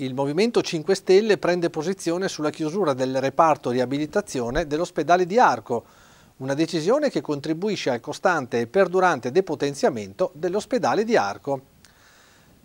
Il Movimento 5 Stelle prende posizione sulla chiusura del reparto riabilitazione dell'ospedale di Arco, una decisione che contribuisce al costante e perdurante depotenziamento dell'ospedale di Arco.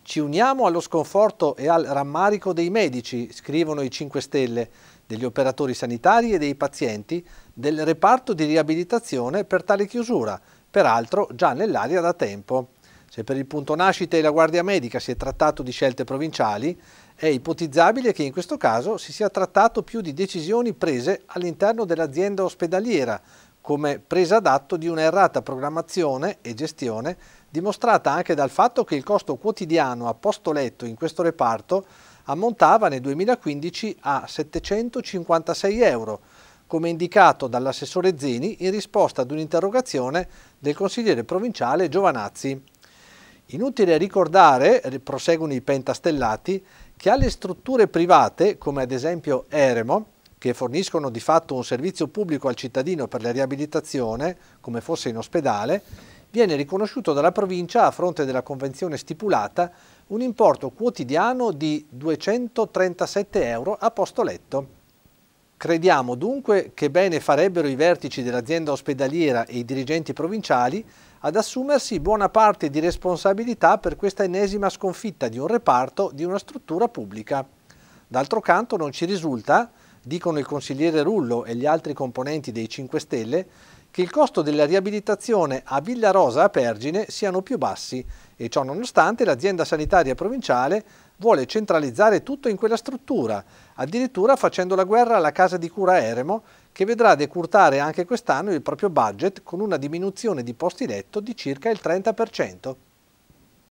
Ci uniamo allo sconforto e al rammarico dei medici, scrivono i 5 Stelle, degli operatori sanitari e dei pazienti del reparto di riabilitazione per tale chiusura, peraltro già nell'aria da tempo. Se per il punto nascita e la guardia medica si è trattato di scelte provinciali, è ipotizzabile che in questo caso si sia trattato più di decisioni prese all'interno dell'azienda ospedaliera, come presa d'atto di un'errata programmazione e gestione, dimostrata anche dal fatto che il costo quotidiano a posto letto in questo reparto ammontava nel 2015 a 756 euro, come indicato dall'assessore Zeni in risposta ad un'interrogazione del consigliere provinciale Giovanazzi. Inutile ricordare, proseguono i pentastellati, che alle strutture private, come ad esempio Eremo, che forniscono di fatto un servizio pubblico al cittadino per la riabilitazione, come fosse in ospedale, viene riconosciuto dalla provincia, a fronte della convenzione stipulata, un importo quotidiano di 237 euro a posto letto. Crediamo dunque che bene farebbero i vertici dell'azienda ospedaliera e i dirigenti provinciali ad assumersi buona parte di responsabilità per questa ennesima sconfitta di un reparto di una struttura pubblica. D'altro canto non ci risulta, dicono il consigliere Rullo e gli altri componenti dei 5 Stelle, che il costo della riabilitazione a Villa Villarosa a Pergine siano più bassi e ciò nonostante l'azienda sanitaria provinciale vuole centralizzare tutto in quella struttura, addirittura facendo la guerra alla casa di cura Eremo che vedrà decurtare anche quest'anno il proprio budget con una diminuzione di posti letto di circa il 30%.